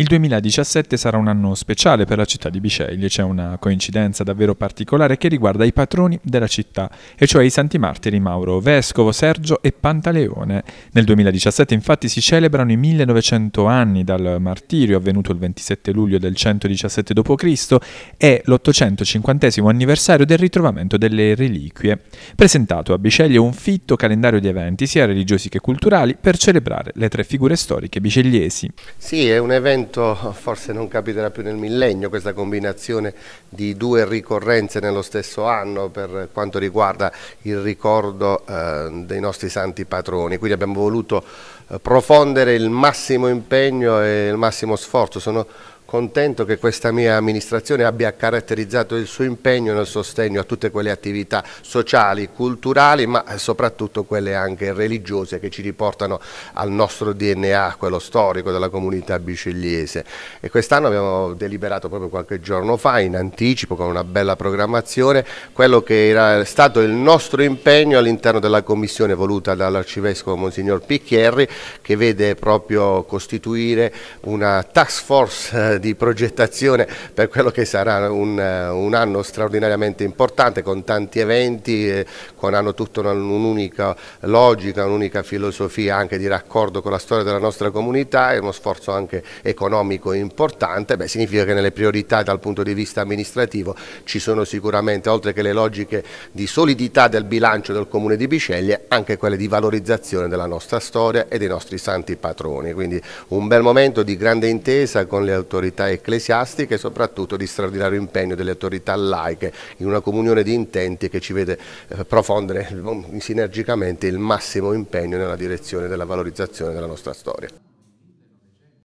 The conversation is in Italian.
Il 2017 sarà un anno speciale per la città di Bisceglie, c'è una coincidenza davvero particolare che riguarda i patroni della città, e cioè i santi martiri Mauro, Vescovo, Sergio e Pantaleone. Nel 2017 infatti si celebrano i 1900 anni dal martirio avvenuto il 27 luglio del 117 d.C. e l'850 anniversario del ritrovamento delle reliquie. Presentato a Bisceglie un fitto calendario di eventi, sia religiosi che culturali, per celebrare le tre figure storiche bicegliesi. Sì, è un evento momento forse non capiterà più nel millennio questa combinazione di due ricorrenze nello stesso anno per quanto riguarda il ricordo eh, dei nostri santi patroni, quindi abbiamo voluto eh, profondere il massimo impegno e il massimo sforzo, sono contento che questa mia amministrazione abbia caratterizzato il suo impegno nel sostegno a tutte quelle attività sociali, culturali, ma soprattutto quelle anche religiose che ci riportano al nostro DNA, quello storico della comunità bicigliese. Pugliese e quest'anno abbiamo deliberato proprio qualche giorno fa in anticipo con una bella programmazione quello che era stato il nostro impegno all'interno della commissione voluta dall'arcivescovo Monsignor Picchierri che vede proprio costituire una task force eh, di progettazione per quello che sarà un, eh, un anno straordinariamente importante con tanti eventi, eh, con, hanno tutta un'unica logica, un'unica filosofia anche di raccordo con la storia della nostra comunità e uno sforzo anche economico economico importante, beh, significa che nelle priorità dal punto di vista amministrativo ci sono sicuramente, oltre che le logiche di solidità del bilancio del Comune di Biceglie, anche quelle di valorizzazione della nostra storia e dei nostri santi patroni. Quindi un bel momento di grande intesa con le autorità ecclesiastiche e soprattutto di straordinario impegno delle autorità laiche in una comunione di intenti che ci vede eh, profondere mm, sinergicamente il massimo impegno nella direzione della valorizzazione della nostra storia.